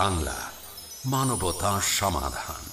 বাংলা মানবতা সমাধান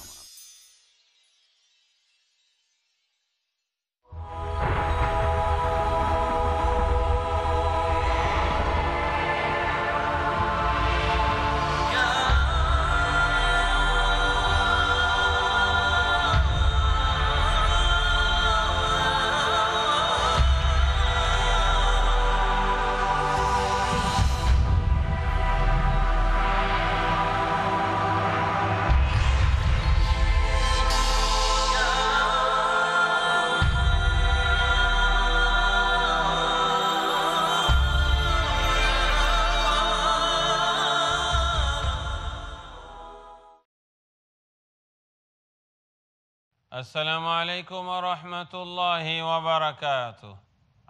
السلام عليكم ورحمة الله وبركاته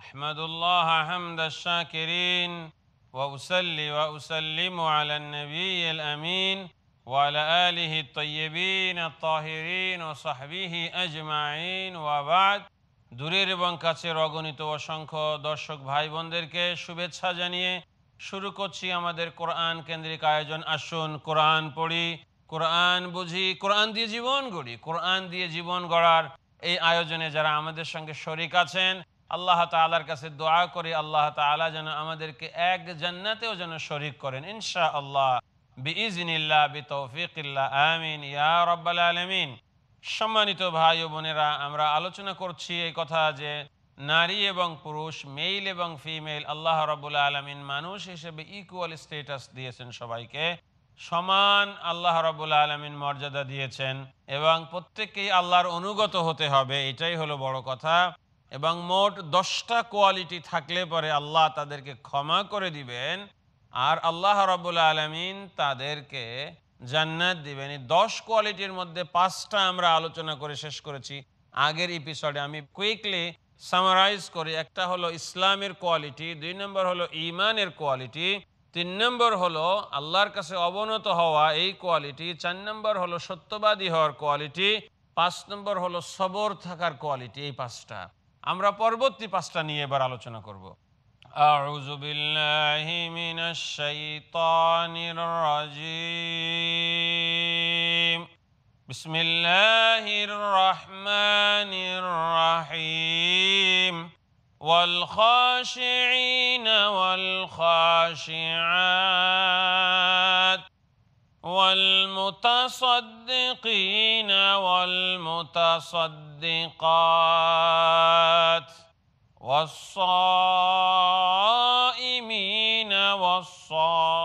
أحمد الله حمد الشاكرين وأسلي وأسلم على النبي الأمين وعلى آله الطيبين الطاهرين وصحبه أجمعين وبعد দূরের এবং কাছের অগণিত অসংখ্য দর্শক ভাই বোনদেরকে শুভেচ্ছা জানিয়ে শুরু করছি আমাদের কোরআন কেন্দ্রিক আয়োজন আসুন কোরআন পড়ি কোরআন বুঝি কোরআন দিয়ে জীবন গড়ি কোরআন দিয়ে জীবন গড়ার এই আয়োজনে যারা আমাদের সঙ্গে শরিক আছেন আল্লাহ তালার কাছে দোয়া করি আল্লাহ তালা যেন আমাদেরকে এক জান্নাতেও যেন শরিক করেন ইনশা আল্লাহ সম্মানিত ভাই ও বোনেরা আমরা আলোচনা করছি এই কথা যে নারী এবং পুরুষ মেল এবং ফিমেল আল্লাহ রবুল্লা আলমিন মানুষ হিসেবে ইকুয়াল স্টেটাস দিয়েছেন সবাইকে সমান আল্লাহ রবুল আলমিন মর্যাদা দিয়েছেন এবং প্রত্যেককেই আল্লাহর অনুগত হতে হবে এটাই হলো বড় কথা এবং মোট দশটা কোয়ালিটি থাকলে পরে আল্লাহ তাদেরকে ক্ষমা করে দিবেন আর আল্লাহ রবুল আলমিন তাদেরকে জান্নাত দিবেন এই দশ কোয়ালিটির মধ্যে পাঁচটা আমরা আলোচনা করে শেষ করেছি আগের এপিসোডে আমি কুইকলি সামারাইজ করি একটা হলো ইসলামের কোয়ালিটি দুই নম্বর হলো ইমানের কোয়ালিটি তিন নম্বর হলো আল্লাহর কাছে অবনত হওয়া এই কোয়ালিটি চার নম্বর হলো সত্যবাদী হওয়ার কোয়ালিটি পাঁচ নম্বর হলো সবর থাকার কোয়ালিটি এই পাঁচটা আমরা পরবর্তী পাঁচটা নিয়ে এবার আলোচনা করব أعوذ بالله من والخاشعين والخاشعات والمتصدقين والمتصدقات والصائمين والصائمات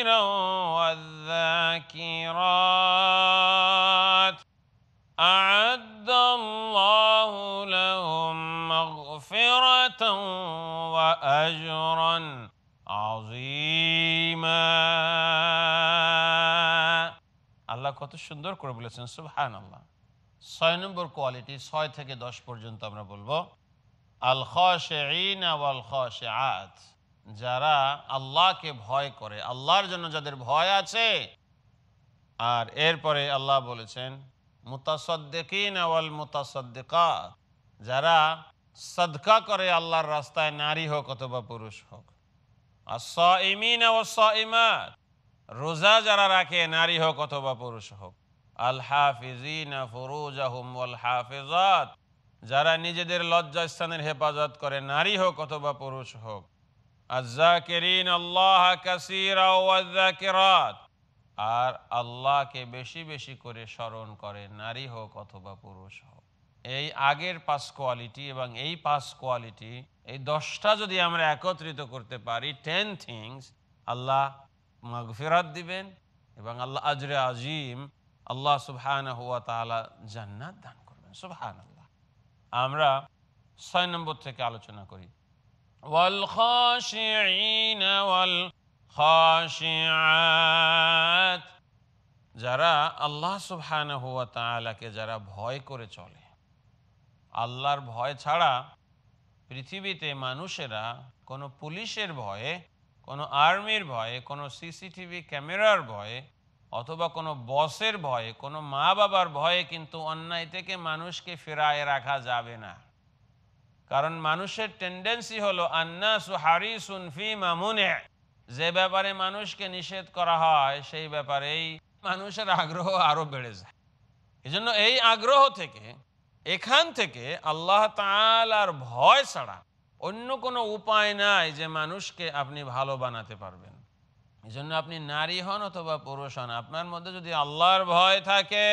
الذاكرا والذاكرات أعد الله لهم مغفرة وأجرا عظيما আল্লাহ কত সুন্দর করে বলেছেন সুবহান আল্লাহ ছয় নম্বর কোয়ালিটি ছয় থেকে দশ পর্যন্ত আমরা বলবো আল খশ ইন আল খশ আত যারা আল্লাহকে ভয় করে আল্লাহর জন্য যাদের ভয় আছে আর এরপরে আল্লাহ বলেছেন মুতাসদ্দিন যারা সদকা করে আল্লাহর রাস্তায় নারী হোক অথবা পুরুষ হোক আর ও রোজা যারা রাখে নারী হোক অথবা পুরুষ হোক আল যারা নিজেদের লজ্জা স্থানের হেফাজত করে নারী হোক অথবা পুরুষ হোক আজাকেরিন আল্লাহ আর আল্লাহকে বেশি বেশি করে স্মরণ করে নারী হোক অথবা পুরুষ হোক এই আগের পাঁচ কোয়ালিটি এবং এই পাঁচ কোয়ালিটি এই দশটা যদি আমরা একত্রিত করতে পারি টেন থিংস আল্লাহ মাগফিরাত দিবেন এবং আল্লাহ আজরে আজিম আল্লাহ সুহান হুয়া তালা জান্নাত দান করবেন সুবহান আল্লাহ আমরা ছয় নম্বর থেকে আলোচনা করি والخاشعين والخاشعات যারা আল্লাহ সুবহানাহু ওয়া তাআলাকে যারা ভয় করে চলে আল্লাহর ভয় ছাড়া পৃথিবীতে মানুষেরা কোনো পুলিশের ভয়ে কোনো আর্মির ভয়ে কোনো সিসিটিভি ক্যামেরার ভয়ে অথবা কোনো বসের ভয়ে কোনো মা বাবার ভয়ে কিন্তু অন্যায় থেকে মানুষকে ফেরায় রাখা যাবে না কারণ মানুষের টেন্ডেন্সি হলো আন্না সুহারি সুনফি মামুনে যে ব্যাপারে মানুষকে নিষেধ করা হয় সেই ব্যাপারেই মানুষের আগ্রহ আরও বেড়ে যায় এজন্য এই আগ্রহ থেকে এখান থেকে আল্লাহ তালার ভয় ছাড়া অন্য কোনো উপায় নাই যে মানুষকে আপনি ভালো বানাতে পারবেন এই জন্য আপনি নারী হন অথবা পুরুষ হন আপনার মধ্যে যদি আল্লাহর ভয় থাকে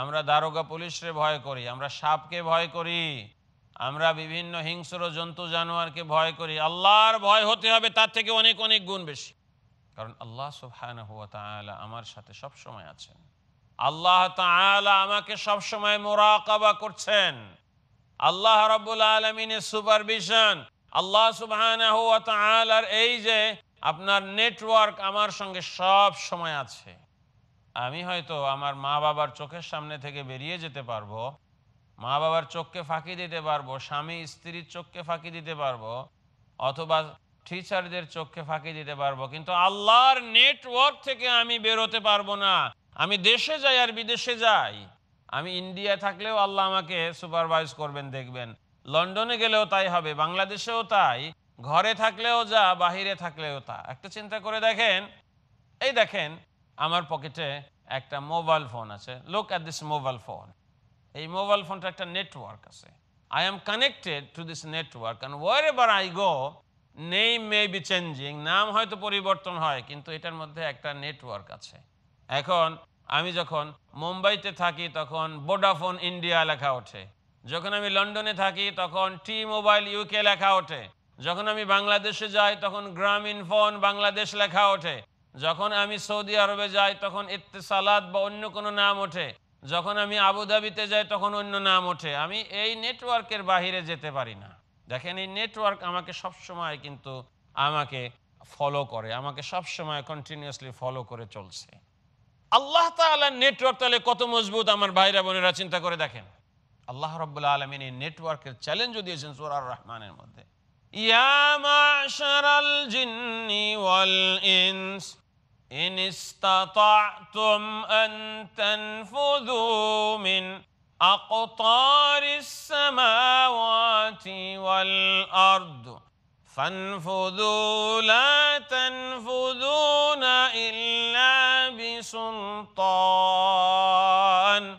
আমরা দারোগা পুলিশরে ভয় করি আমরা সাপকে ভয় করি আমরা বিভিন্ন হিংস্র জন্তু জানোয়ারকে ভয় করি আল্লাহর ভয় হতে হবে তার থেকে অনেক অনেক গুণ বেশি কারণ আল্লাহ সুফহান হুয়া তালা আমার সাথে সব সময় আছেন আল্লাহ তালা আমাকে সবসময় মোরাকাবা করছেন আল্লাহ রব্বুল আলমিনের সুপারভিশন আল্লাহ সুবহান এই যে আপনার নেটওয়ার্ক আমার সঙ্গে সব সময় আছে আমি হয়তো আমার মা বাবার চোখের সামনে থেকে বেরিয়ে যেতে পারবো মা বাবার চোখকে ফাঁকি দিতে পারবো স্বামী স্ত্রীর চোখকে ফাঁকি দিতে পারবো অথবা টিচারদের চোখকে ফাঁকি দিতে পারবো কিন্তু আল্লাহর নেটওয়ার্ক থেকে আমি বেরোতে পারবো না আমি দেশে যাই আর বিদেশে যাই আমি ইন্ডিয়া থাকলেও আল্লাহ আমাকে সুপারভাইজ করবেন দেখবেন লন্ডনে গেলেও তাই হবে বাংলাদেশেও তাই ঘরে থাকলেও যা বাহিরে থাকলেও তা একটা চিন্তা করে দেখেন এই দেখেন আমার পকেটে একটা মোবাইল ফোন আছে look at this mobile phone এই মোবাইল ফোনটা একটা নেটওয়ার্ক আছে I am connected to this network and wherever I go name may be changing নাম হয়তো পরিবর্তন হয় কিন্তু এটার মধ্যে একটা নেটওয়ার্ক আছে এখন আমি যখন মুম্বাইতে থাকি তখন বোডাফোন ইন্ডিয়া লেখা ওঠে যখন আমি লন্ডনে থাকি তখন টি মোবাইল ইউকে লেখা ওঠে যখন আমি বাংলাদেশে যাই তখন গ্রামীণ ফোন বাংলাদেশ লেখা ওঠে যখন আমি সৌদি আরবে যাই তখন ইত্তেসালাদ বা অন্য কোনো নাম ওঠে যখন আমি আবুধাবিতে যাই তখন অন্য নাম ওঠে আমি এই নেটওয়ার্কের বাহিরে যেতে পারি না দেখেন এই নেটওয়ার্ক আমাকে সবসময় কিন্তু আমাকে ফলো করে আমাকে সবসময় কন্টিনিউসলি ফলো করে চলছে আল্লাহ তালার নেটওয়ার্ক তাহলে কত মজবুত আমার ভাইরা বোনেরা চিন্তা করে দেখেন আল্লাহ রব্বুল্লা আলমিন এই নেটওয়ার্কের চ্যালেঞ্জও দিয়েছেন সোরার রহমানের মধ্যে ইয়ামাশারাল জিন্নি ইনস إن استطعتم أن تنفذوا من أقطار السماوات والأرض فانفذوا لا تنفذون إلا بسلطان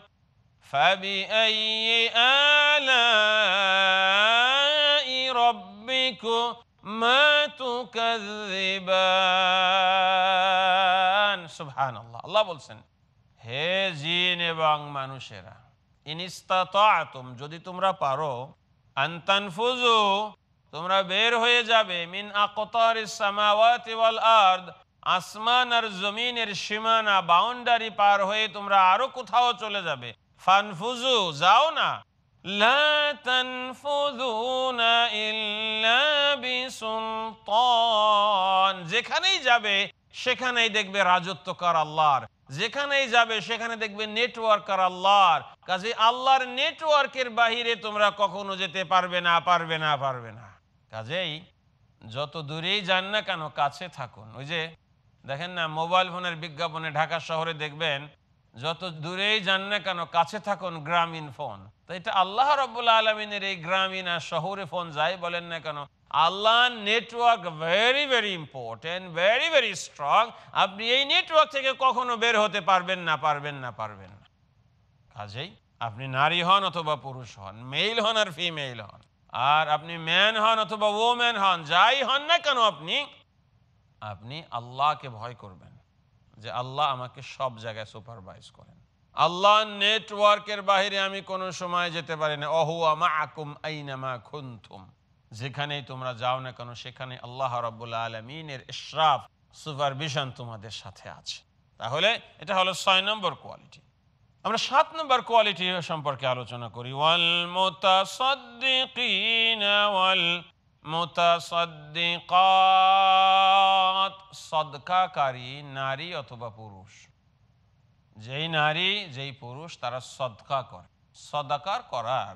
فبأي آلاء ربكما تكذبان সুবহান আল্লাহ আল্লাহ বলছেন হে জিন এবং মানুষেরা যদি তোমরা পারো তোমরা বের হয়ে যাবে মিন আকতার সামাওয়াতি ওয়াল আসমান আর জমিনের সীমানা বাউন্ডারি পার হয়ে তোমরা আরো কোথাও চলে যাবে ফানফুজু যাও না যেখানেই যাবে সেখানেই দেখবে রাজত্ব কার আল্লাহর যেখানেই যাবে সেখানে দেখবে নেটওয়ার্ক আর আল্লাহর কাজে আল্লাহর নেটওয়ার্কের বাহিরে তোমরা কখনো যেতে পারবে না পারবে না পারবে না কাজেই যত দূরেই যান না কেন কাছে থাকুন ওই যে দেখেন না মোবাইল ফোনের বিজ্ঞাপনে ঢাকা শহরে দেখবেন যত দূরেই যান না কেন কাছে থাকুন গ্রামীণ ফোন তো এটা আল্লাহ রব্বুল্লা আলমিনের এই গ্রামীণ আর শহরে ফোন যাই বলেন না কেন আল্লাহ network very very important very very strong আপনি এই নেটওয়ার্ক থেকে কখনো বের হতে পারবেন না পারবেন না পারবেন না কাজেই আপনি নারী হন অথবা পুরুষ হন মেল হন আর ফিমেল হন আর আপনি ম্যান হন অথবা ওম্যান হন যাই হন না কেন আপনি আপনি আল্লাহকে ভয় করবেন যে আল্লাহ আমাকে সব জায়গায় সুপারভাইজ করেন আল্লাহ নেটওয়ার্কের বাহিরে আমি কোনো সময় যেতে পারি না অহু আমা আকুম আইনামা খুন্থুম যেখানেই তোমরা যাও না কেন সেখানে আল্লাহ রব্বুল্লা আলমিনের ইশরাফ সুপারভিশন তোমাদের সাথে আছে তাহলে এটা হলো ছয় নম্বর কোয়ালিটি আমরা সাত নম্বর কোয়ালিটি সম্পর্কে আলোচনা করি ওয়াল ওয়াল মোতাসদ্দিকাত সদকাকারী নারী অথবা পুরুষ যেই নারী যেই পুরুষ তারা সদকা করে সদাকার করার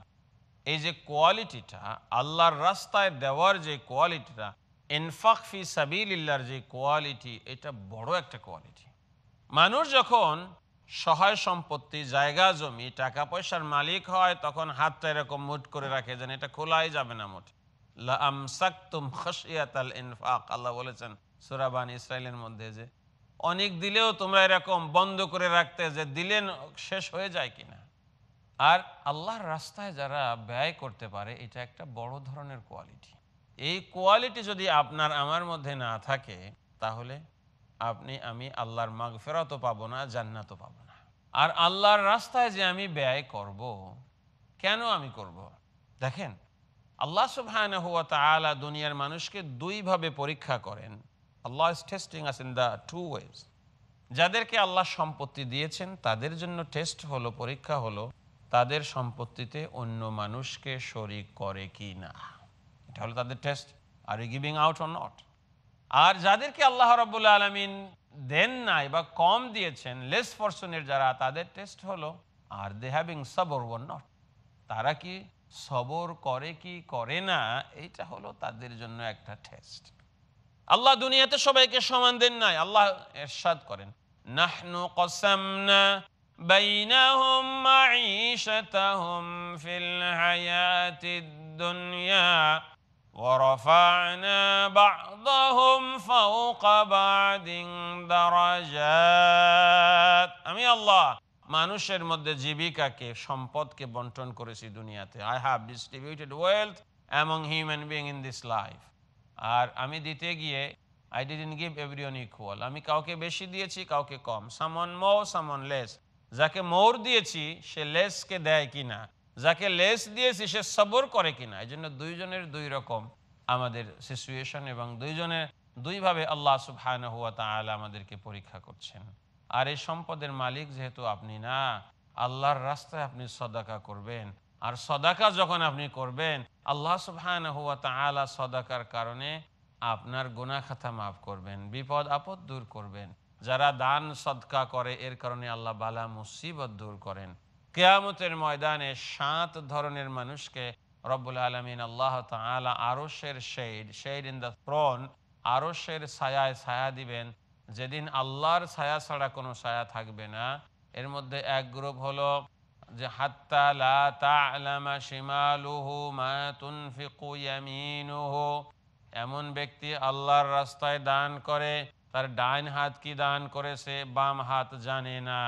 এই যে কোয়ালিটিটা আল্লাহর রাস্তায় দেওয়ার যে কোয়ালিটিটা ইনফাক ফি সাবিল্লার যে কোয়ালিটি এটা বড় একটা কোয়ালিটি মানুষ যখন সহায় সম্পত্তি জায়গা জমি টাকা পয়সার মালিক হয় তখন হাতটা এরকম মুট করে রাখে যেন এটা খোলাই যাবে না মুঠ ইনফাক আল্লাহ বলেছেন সুরাবান ইসরায়েলের মধ্যে যে অনেক দিলেও তোমরা এরকম বন্ধ করে রাখতে যে দিলেন শেষ হয়ে যায় কিনা আর আল্লাহর রাস্তায় যারা ব্যয় করতে পারে এটা একটা বড় ধরনের কোয়ালিটি এই কোয়ালিটি যদি আপনার আমার মধ্যে না থাকে তাহলে আপনি আমি আল্লাহর মাগ ফেরাতও পাবো না জান্নাতও পাবো না আর আল্লাহর রাস্তায় যে আমি ব্যয় করব। কেন আমি করব। দেখেন আল্লাহ সুবহান হুয়া তালা দুনিয়ার মানুষকে দুইভাবে পরীক্ষা করেন আল্লাহ is testing us in the two ways যাদেরকে আল্লাহ সম্পত্তি দিয়েছেন তাদের জন্য টেস্ট হলো পরীক্ষা হলো তাদের সম্পত্তিতে অন্য মানুষকে শরিক করে কি না এটা হলো তাদের টেস্ট আর গিভিং আউট অর নট আর যাদেরকে আল্লাহ রবুল্লা আলমিন দেন নাই বা কম দিয়েছেন লেস পার্সনের যারা তাদের টেস্ট হলো আর দে হ্যাভিং সবর ওয়ার নট তারা কি সবর করে কি করে না এইটা হলো তাদের জন্য একটা টেস্ট আল্লাহ দুনিয়াতে সবাইকে সমান দেন নাই আল্লাহ এরশাদ করেন নাহনু কসামনা بينهم معيشتهم في الحياة الدنيا ورفعنا بعضهم فوق بعض درجات أمي الله মানুষের মধ্যে জীবিকাকে সম্পদকে বন্টন করেছি দুনিয়াতে I have distributed wealth among human being in this life আর আমি দিতে গিয়ে I didn't give everyone equal আমি কাউকে বেশি দিয়েছি কাউকে কম সামন মো সামন লেস যাকে মোর দিয়েছি সে লেসকে দেয় কিনা যাকে লেস দিয়েছি সে সবর করে কিনা এই জন্য দুইজনের দুই রকম আমাদের সিচুয়েশন এবং দুইজনের দুইভাবে আল্লাহ সুবহান হুয়া আলা আমাদেরকে পরীক্ষা করছেন আর এই সম্পদের মালিক যেহেতু আপনি না আল্লাহর রাস্তায় আপনি সদাকা করবেন আর সদাকা যখন আপনি করবেন আল্লাহ সুবহান হুয়া তালা সদাকার কারণে আপনার গোনা খাতা মাফ করবেন বিপদ আপদ দূর করবেন যারা দান সদকা করে এর কারণে আল্লাহ বালা মুসিবত দূর করেন কেয়ামতের ময়দানে সাত ধরনের মানুষকে রব্বুল আলমিন আল্লাহ তালা আরসের shade shade in the throne আরসের ছায়ায় ছায়া দিবেন যেদিন আল্লাহর ছায়া ছাড়া কোনো ছায়া থাকবে না এর মধ্যে এক গ্রুপ হলো যে হাত্তালা শিমালুহু এমন ব্যক্তি আল্লাহর রাস্তায় দান করে তার ডান হাত কি দান করেছে বাম হাত জানে না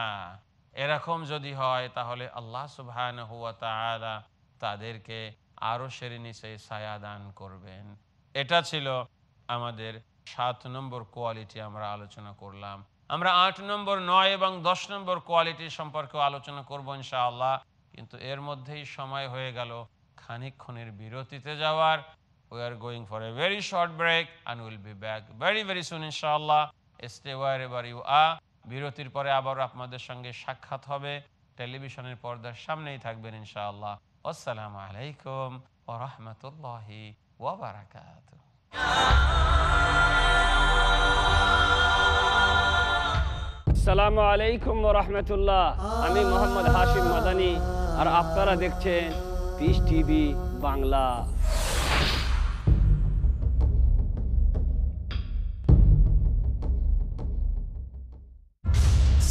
এরকম যদি হয় তাহলে আল্লাহ সুবহান হুয়া তালা তাদেরকে আরও সেরে নিচে ছায়া দান করবেন এটা ছিল আমাদের সাত নম্বর কোয়ালিটি আমরা আলোচনা করলাম আমরা আট নম্বর নয় এবং দশ নম্বর কোয়ালিটি সম্পর্কে আলোচনা করব ইনশাআল্লাহ কিন্তু এর মধ্যেই সময় হয়ে গেল খানিক্ষণের বিরতিতে যাওয়ার We are going for a very short break and we'll be back very, very soon, inshallah. Stay wherever you are. বিরতির পরে আবার আপনাদের সঙ্গে সাক্ষাৎ হবে টেলিভিশনের পর্দার সামনেই থাকবেন ইনশাআল্লাহ আসসালামু আলাইকুম ও রহমতুল্লাহি ওবরাকাত সালামু আলাইকুম রহমতুল্লাহ আমি মোহাম্মদ হাশিম মাদানি আর আপনারা দেখছেন Peace TV Bangla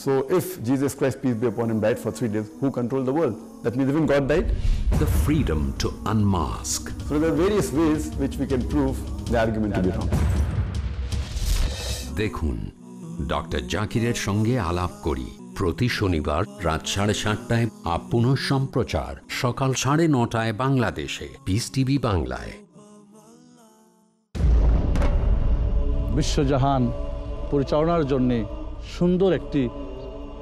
So if Jesus Christ, peace be upon him, died for three days, who controlled the world? That means even God died. The freedom to unmask. So there are various ways which we can prove the argument to be wrong. দেখুন doctor জাকিরের সঙ্গে আলাপ করি প্রতি শনিবার রাত সাড়ে সাতটায় আপন সম্প্রচার সকাল সাড়ে নটায় বাংলাদেশে পিস টিভি বাংলায় বিশ্বজাহান পরিচালনার জন্যে সুন্দর একটি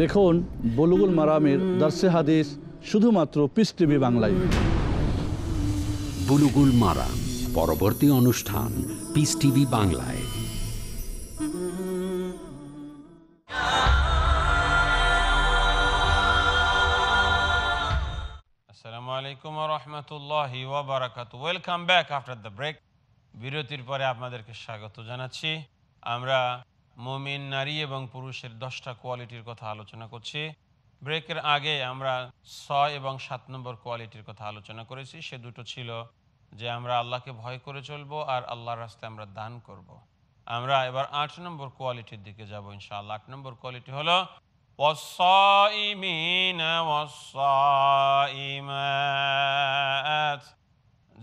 দেখুন বলুগুল মারামের দার্সে হাদিস শুধুমাত্র পিস টিভি বাংলায় বুলুগুল মারাম পরবর্তী অনুষ্ঠান পিস টিভি বাংলায় আসসালামু আলাইকুম রহমতুল্লাহ ওবরাকাত welcome back after the break বিরতির পরে আপনাদেরকে স্বাগত জানাচ্ছি আমরা মোমিন নারী এবং পুরুষের দশটা কোয়ালিটির কথা আলোচনা করছি ব্রেকের আগে আমরা ছয় এবং সাত নম্বর কোয়ালিটির কথা আলোচনা করেছি সে দুটো ছিল যে আমরা আল্লাহকে ভয় করে চলব আর আল্লাহর রাস্তায় আমরা দান করব। আমরা এবার আট নম্বর কোয়ালিটির দিকে যাব ইনশাল আট নম্বর কোয়ালিটি হলো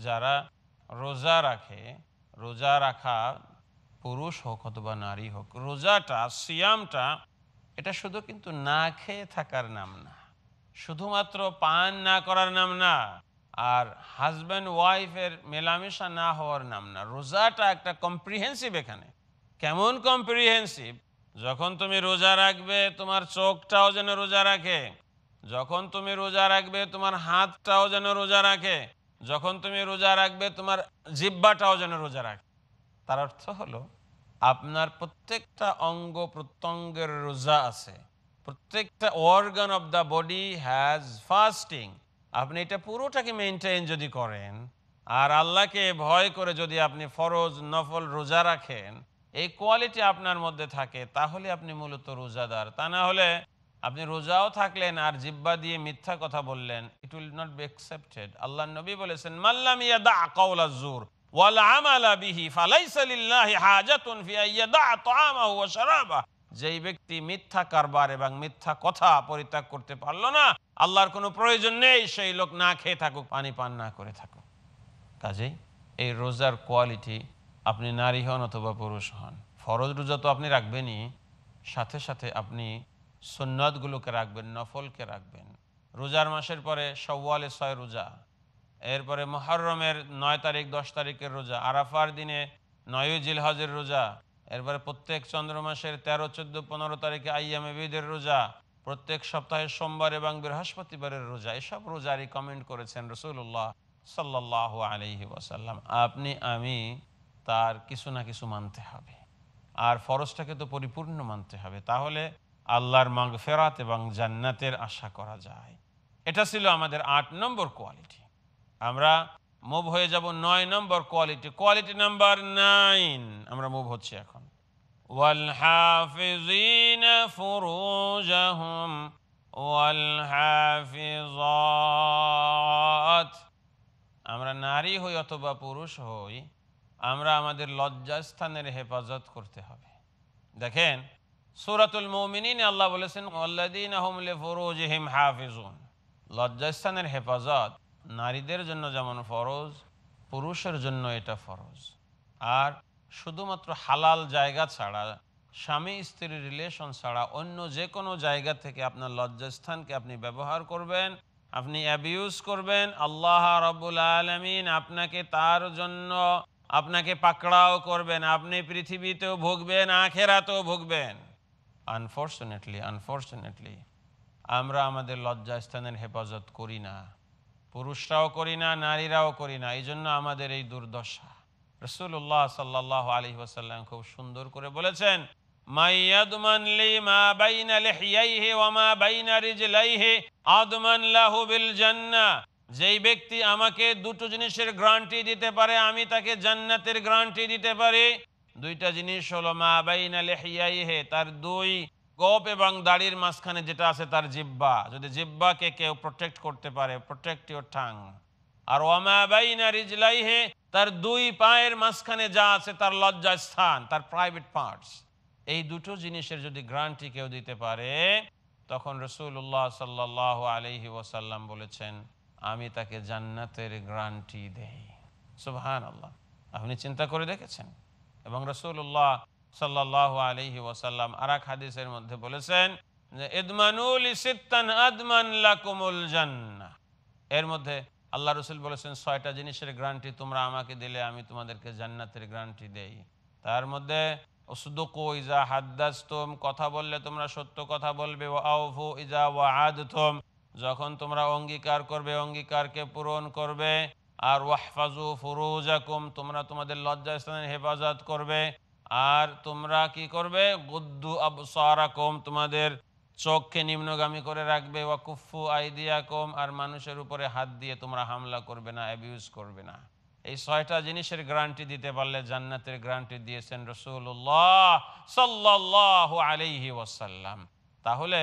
যারা রোজা রাখে রোজা রাখা পুরুষ হোক অথবা নারী হোক রোজাটা সিয়ামটা এটা শুধু কিন্তু না খেয়ে থাকার নাম না শুধুমাত্র পান না করার নাম না আর হাজব্যান্ড ওয়াইফের মেলামেশা না হওয়ার নাম না রোজাটা একটা কম্প্রিহেন্সিভ এখানে কেমন কম্প্রিহেন্সিভ যখন তুমি রোজা রাখবে তোমার চোখটাও যেন রোজা রাখে যখন তুমি রোজা রাখবে তোমার হাতটাও যেন রোজা রাখে যখন তুমি রোজা রাখবে তোমার জিব্বাটাও যেন রোজা রাখে তার অর্থ হলো আপনার প্রত্যেকটা অঙ্গ প্রত্যঙ্গের রোজা আছে প্রত্যেকটা organ of the body has fasting আপনি এটা পুরোটাকে মেনটেন যদি করেন আর আল্লাহকে ভয় করে যদি আপনি ফরজ নফল রোজা রাখেন এই কোয়ালিটি আপনার মধ্যে থাকে তাহলে আপনি মূলত রোজাদার তা না হলে আপনি রোজাও থাকলেন আর জিব্বা দিয়ে মিথ্যা কথা বললেন it will not be accepted আল্লাহ নবী বলেছেন মাল্লামিয়া দা জোর যেই ব্যক্তি মিথ্যা কারবার এবং মিথ্যা কথা পরিত্যাগ করতে পারলো না আল্লাহর কোনো প্রয়োজন নেই সেই লোক না খেয়ে থাকুক পানি পান না করে থাকুক কাজেই এই রোজার কোয়ালিটি আপনি নারী হন অথবা পুরুষ হন ফরজ রোজা তো আপনি রাখবেনই সাথে সাথে আপনি গুলোকে রাখবেন নফলকে রাখবেন রোজার মাসের পরে সওয়ালে ছয় রোজা এরপরে মহরমের নয় তারিখ দশ তারিখের রোজা আরাফার দিনে নয় জিলহজের রোজা এরপরে প্রত্যেক চন্দ্র মাসের তেরো চোদ্দো পনেরো তারিখে আইয়ামে বিদের রোজা প্রত্যেক সপ্তাহে সোমবার এবং বৃহস্পতিবারের রোজা এসব রোজা রিকমেন্ড করেছেন রসুল্লাহ সাল্লাহ আলহি ওয়াসাল্লাম আপনি আমি তার কিছু না কিছু মানতে হবে আর ফরজটাকে তো পরিপূর্ণ মানতে হবে তাহলে আল্লাহর মাগ ফেরাত এবং জান্নাতের আশা করা যায় এটা ছিল আমাদের আট নম্বর কোয়ালিটি আমরা মুভ হয়ে যাব নয় নম্বর কোয়ালিটি কোয়ালিটি নাম্বার নাইন আমরা মুভ হচ্ছে এখন والحافظين فروجهم والحافظات আমরা নারী হই অথবা পুরুষ হই আমরা আমাদের লজ্জাস্থানের হেফাজত করতে হবে দেখেন সুরাতুল মৌমিনিন আল্লাহ বলেছেন আল্লাদিন আহমলে ফরুজহিম হাফিজুন লজ্জাস্থানের হেফাজত নারীদের জন্য যেমন ফরজ পুরুষের জন্য এটা ফরজ আর শুধুমাত্র হালাল জায়গা ছাড়া স্বামী স্ত্রীর রিলেশন ছাড়া অন্য যে কোনো জায়গা থেকে আপনার লজ্জাস্থানকে আপনি ব্যবহার করবেন আপনি অ্যাবিউজ করবেন আল্লাহ রবুল আলমিন আপনাকে তার জন্য আপনাকে পাকড়াও করবেন আপনি পৃথিবীতেও ভুগবেন আখেরাতেও ভুগবেন আনফর্চুনেটলি আনফর্চুনেটলি আমরা আমাদের লজ্জাস্থানের হেফাজত করি না পুরুষরাও করি না নারীরাও করি না এই জন্য আমাদের এই দুর্দশা রসুল্লাহ সাল্লাহ আলী ওয়াসাল্লাম খুব সুন্দর করে বলেছেন যেই ব্যক্তি আমাকে দুটো জিনিসের গ্রান্টি দিতে পারে আমি তাকে জান্নাতের গ্রান্টি দিতে পারি দুইটা জিনিস হলো মা বাইনা লেহিয়াইহে তার দুই গপ এবং দাড়ির মাঝখানে যেটা আছে তার জিব্বা যদি জিব্বাকে কেউ প্রোটেক্ট করতে পারে প্রোটেক্ট ইউর ঠাং আর ওয়ামাবাইনা রিজলাইহে তার দুই পায়ের মাঝখানে যা আছে তার লজ্জা স্থান তার প্রাইভেট পার্টস এই দুটো জিনিসের যদি গ্রান্টি কেউ দিতে পারে তখন রসুল্লাহ সাল্লাহ আলহি ওয়াসাল্লাম বলেছেন আমি তাকে জান্নাতের গ্রান্টি দেই সুবহান আল্লাহ আপনি চিন্তা করে দেখেছেন এবং রসুল্লাহ সাল্লাহ আলহি ওসাল্লাম আর এক হাদিসের মধ্যে বলেছেন যে ইদমানুল ইসিত্তান আদমান লাকুমুল জান্না এর মধ্যে আল্লাহ রসুল বলেছেন ছয়টা জিনিসের গ্রান্টি তোমরা আমাকে দিলে আমি তোমাদেরকে জান্নাতের গ্রান্টি দেই তার মধ্যে কথা বললে তোমরা সত্য কথা বলবে যখন তোমরা অঙ্গীকার করবে অঙ্গীকারকে পূরণ করবে আর ওয়াহফাজু ফুরুজাকুম তোমরা তোমাদের লজ্জা স্থানের হেফাজত করবে আর তোমরা কি করবে গুদ্দু আব সারাকম তোমাদের চোখকে নিম্নগামী করে রাখবে ওয়াকুফু কম আর মানুষের উপরে হাত দিয়ে তোমরা হামলা করবে না অ্যাবিউজ করবে না এই ছয়টা জিনিসের গ্রান্টি দিতে পারলে জান্নাতের গ্রান্টি দিয়েছেন রসুল্লাহ সাল্লাহ আলাইহি ওয়াসাল্লাম তাহলে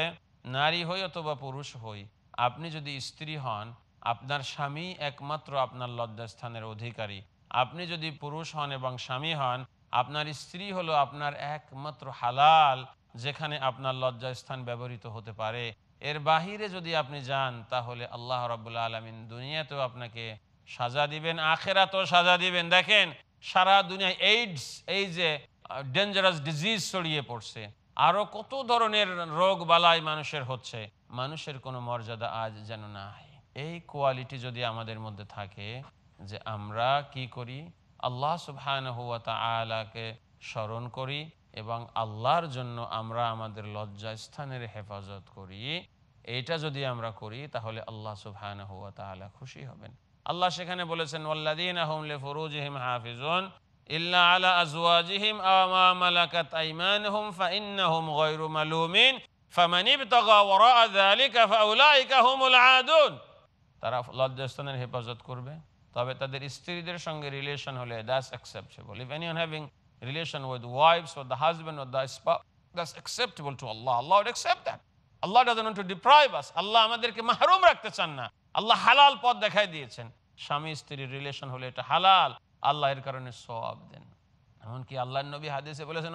নারী হই অথবা পুরুষ হই আপনি যদি স্ত্রী হন আপনার স্বামী একমাত্র আপনার লজ্জাস্থানের অধিকারী আপনি যদি পুরুষ হন এবং স্বামী হন আপনার স্ত্রী হলো আপনার একমাত্র হালাল যেখানে আপনার স্থান ব্যবহৃত হতে পারে এর বাহিরে যদি আপনি যান তাহলে আল্লাহ রবুল্লা আলমিন দুনিয়াতেও আপনাকে সাজা দিবেন আখেরাতেও সাজা দিবেন দেখেন সারা দুনিয়ায় এইডস এই যে ডেঞ্জারাস ডিজিজ ছড়িয়ে পড়ছে আরও কত ধরনের রোগ বালাই মানুষের হচ্ছে মানুষের কোনো মর্যাদা আজ যেন না এই কোয়ালিটি যদি আমাদের মধ্যে থাকে যে আমরা কি করি আল্লাহ সুবহানহুয়া তালাকে স্মরণ করি এবং আল্লাহর জন্য আমরা আমাদের লজ্জাস্থানের হেফাজত করি এটা যদি আমরা করি তাহলে আল্লাহ সুবহানহুয়া তালা খুশি হবেন আল্লাহ সেখানে বলেছেন হাফিজুন আলা আদুন তারা লজ্জাস্থানের হেফাজত করবে তবে তাদের স্ত্রীদের সঙ্গে রিলেশন হলে that's acceptable if anyone having relation with wives or the husband or the that's acceptable to আল্লাহ আল্লাহ উড অ্যাকসেপ্ট দ্যাট আল্লাহ ডাজন টু ডিপ্রাইভ আস আল্লাহ আমাদেরকে মাহরুম রাখতে চান না আল্লাহ হালাল পথ দেখাই দিয়েছেন স্বামী স্ত্রীর রিলেশন হলে এটা হালাল আল্লাহ এর কারণে সব দেন এমনকি আল্লাহ নবী হাদিসে বলেছেন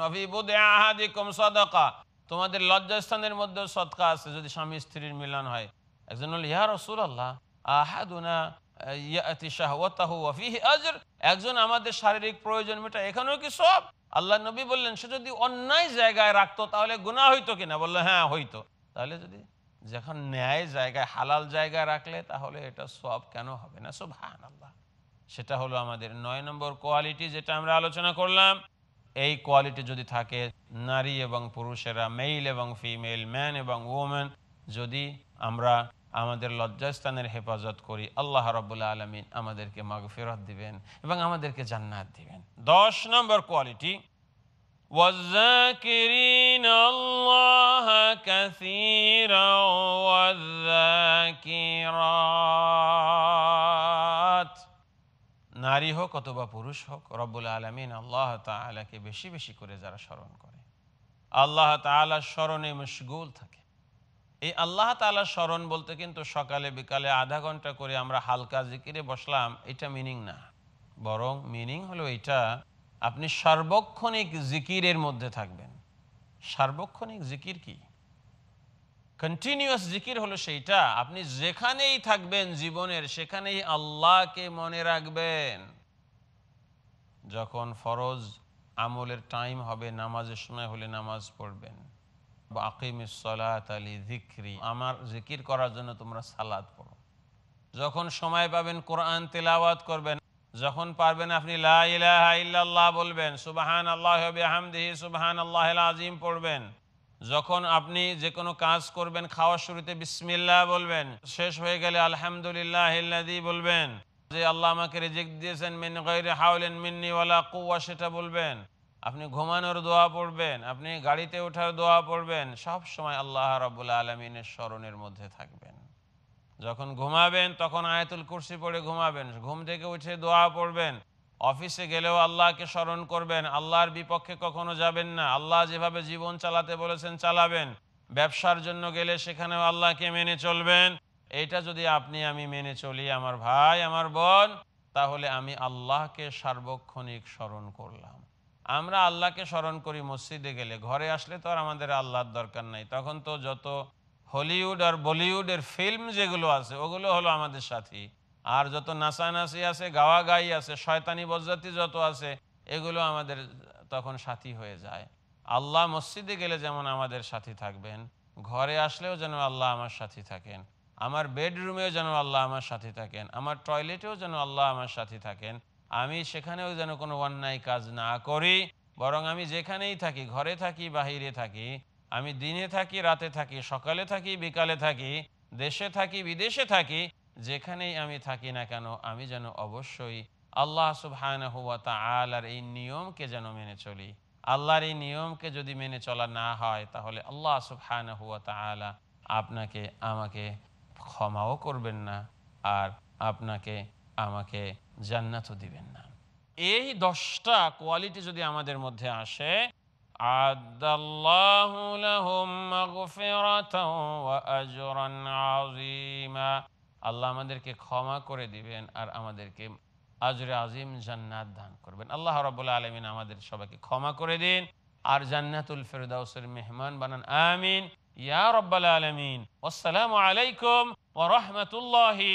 তোমাদের লজ্জাস্থানের মধ্যে সৎকা আছে যদি স্বামী স্ত্রীর মিলন হয় একজন বলল ইয়া রসুল আল্লাহ আহাদুনা একজন আমাদের শারীরিক প্রয়োজন মেটা এখানেও কি সব আল্লাহ নবী বললেন সে যদি অন্যায় জায়গায় রাখতো তাহলে গুণা হইতো কিনা বললো হ্যাঁ হইতো তাহলে যদি যখন ন্যায় জায়গায় হালাল জায়গায় রাখলে তাহলে এটা সব কেন হবে না সব হান সেটা হলো আমাদের নয় নম্বর কোয়ালিটি যেটা আমরা আলোচনা করলাম এই কোয়ালিটি যদি থাকে নারী এবং পুরুষেরা মেইল এবং ফিমেল ম্যান এবং ওমেন যদি আমরা আমাদের লজ্জাস্থানের হেফাজত করি আল্লাহ রবুল্লা আলমিন আমাদেরকে ফেরত দিবেন এবং আমাদেরকে জান্নাত দিবেন দশ নম্বর কোয়ালিটি নারী হোক অথবা পুরুষ হোক রবুল আলমিন আল্লাহ তালাকে বেশি বেশি করে যারা স্মরণ করে আল্লাহ তালা স্মরণে মশগুল থাকে এই আল্লাহ তালা স্মরণ বলতে কিন্তু সকালে বিকালে আধা ঘন্টা করে আমরা হালকা জিকিরে বসলাম এটা মিনিং না বরং মিনিং হলো এটা আপনি সার্বক্ষণিক জিকিরের মধ্যে থাকবেন সার্বক্ষণিক জিকির কি কন্টিনিউয়াস জিকির হলো সেইটা আপনি যেখানেই থাকবেন জীবনের সেখানেই আল্লাহকে মনে রাখবেন যখন ফরজ আমলের টাইম হবে নামাজের সময় হলে নামাজ পড়বেন আমার জিকির করার জন্য তোমরা সালাদ পড়ো যখন সময় পাবেন কোরআন তেলাওয়াত করবেন যখন পারবেন আপনি বলবেন সুবাহান আল্লাহামদিহি সুবাহান আল্লাহ আজিম পড়বেন যখন আপনি যে কোনো কাজ করবেন খাওয়ার শুরুতে বিসমিল্লা বলবেন শেষ হয়ে গেলে আলহামদুলিল্লাহ বলবেন যে আল্লাহ আমাকে রেজিক দিয়েছেন মিন হাউলেন মিন্নি ওয়ালা কুয়া সেটা বলবেন আপনি ঘুমানোর দোয়া পড়বেন আপনি গাড়িতে ওঠার দোয়া পড়বেন সব সময় আল্লাহ রাবুল আলমিনের স্মরণের মধ্যে থাকবেন যখন ঘুমাবেন তখন আয়াতুল কুরসি পড়ে ঘুমাবেন ঘুম থেকে উঠে দোয়া পড়বেন অফিসে গেলেও আল্লাহকে স্মরণ করবেন আল্লাহর বিপক্ষে কখনো যাবেন না আল্লাহ যেভাবে জীবন চালাতে বলেছেন চালাবেন ব্যবসার জন্য গেলে সেখানেও আল্লাহকে মেনে চলবেন এটা যদি আপনি আমি মেনে চলি আমার ভাই আমার বোন তাহলে আমি আল্লাহকে সার্বক্ষণিক স্মরণ করলাম আমরা আল্লাহকে স্মরণ করি মসজিদে গেলে ঘরে আসলে তো আর আমাদের আল্লাহর দরকার নাই তখন তো যত হলিউড আর বলিউডের ফিল্ম যেগুলো আছে ওগুলো হলো আমাদের সাথী আর যত নাচানাচি আছে গাওয়া গাই আছে শয়তানি বজ্জাতি যত আছে এগুলো আমাদের তখন সাথী হয়ে যায় আল্লাহ মসজিদে গেলে যেমন আমাদের সাথী থাকবেন ঘরে আসলেও যেন আল্লাহ আমার সাথী থাকেন আমার বেডরুমেও যেন আল্লাহ আমার সাথী থাকেন আমার টয়লেটেও যেন আল্লাহ আমার সাথী থাকেন আমি সেখানেও যেন কোনো অন্যায় কাজ না করি বরং আমি যেখানেই থাকি ঘরে থাকি বাহিরে থাকি আমি দিনে থাকি রাতে থাকি সকালে থাকি বিকালে থাকি দেশে থাকি বিদেশে থাকি যেখানেই আমি থাকি না কেন আমি যেন অবশ্যই আল্লাহ সুবহান হুয়া তা আলার এই নিয়মকে যেন মেনে চলি আল্লাহর এই নিয়মকে যদি মেনে চলা না হয় তাহলে আল্লাহ সুবহান হুয়া তা আলা আপনাকে আমাকে ক্ষমাও করবেন না আর আপনাকে আমাকে জান্নাতও দিবেন না এই দশটা কোয়ালিটি যদি আমাদের মধ্যে আসে আল্লাহ আমাদেরকে ক্ষমা করে দিবেন আর আমাদেরকে আজরে আজিম জান্নাত দান করবেন আল্লাহ রবাহ আলমিন আমাদের সবাইকে ক্ষমা করে দিন আর জান্নাতুল ফেরদাউসের মেহমান বানান আমিন ইয়া রব্বাল আলমিন আসসালামু আলাইকুম ও রহমতুল্লাহি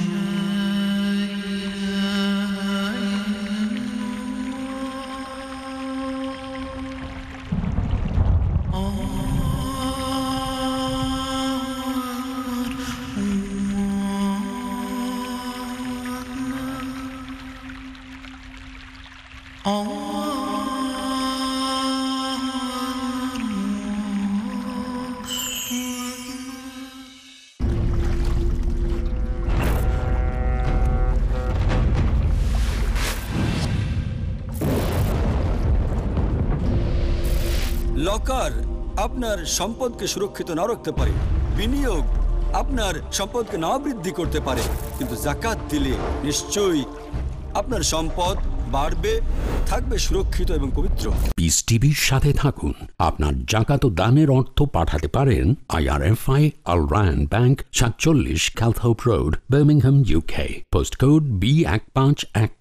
আপনার সম্পদকে সুরক্ষিত না রাখতে পারে বিনিয়োগ আপনার সম্পদকে না বৃদ্ধি করতে পারে কিন্তু জাকাত দিলে নিশ্চয়ই আপনার সম্পদ বাড়বে থাকবে সুরক্ষিত এবং পবিত্র পিস টিভির সাথে থাকুন আপনার জাকাত দানের অর্থ পাঠাতে পারেন আইআরএফআই আল রায়ন ব্যাংক সাতচল্লিশ Calthorpe road Birmingham UK post code B এক পাঁচ এক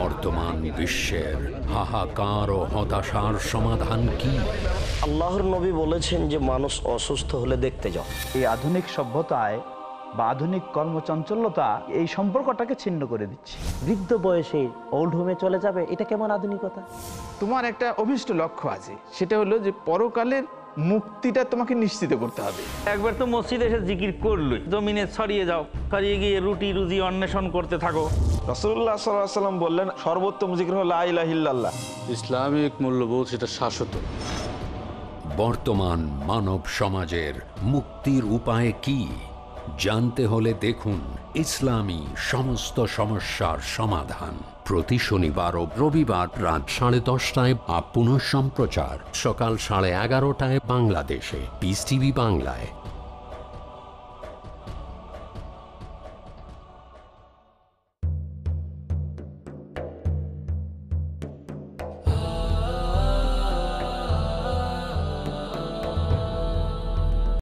বর্তমান বিশ্বের হাহাকার ও হতাশার সমাধান কি আল্লাহর নবী বলেছেন যে মানুষ অসুস্থ হলে দেখতে যাও এই আধুনিক সভ্যতায় বা আধুনিক কর্মচঞ্চলতা এই সম্পর্কটাকে ছিন্ন করে দিচ্ছে বৃদ্ধ বয়সে ওল্ড হোমে চলে যাবে এটা কেমন আধুনিকতা তোমার একটা অভিষ্ট লক্ষ্য আছে সেটা হলো যে পরকালের মুক্তিটা তোমাকে নিশ্চিত করতে হবে একবার তো মসজিদে এসে জিকির করলই জমিনে ছড়িয়ে যাও ছড়িয়ে গিয়ে রুটি রুজি অন্বেষণ করতে থাকো রসুল্লাহ সাল্লাম বললেন সর্বোত্তম জিকির হল আল্লাহ ইসলামিক মূল্যবোধ সেটা শাশ্বত বর্তমান মানব সমাজের মুক্তির উপায় কি জানতে হলে দেখুন ইসলামী সমস্ত সমস্যার সমাধান প্রতি শনিবার ও রবিবার রাত সাড়ে দশটায় বা পুনঃ সম্প্রচার সকাল সাড়ে এগারোটায় বাংলাদেশে বিস টিভি বাংলায়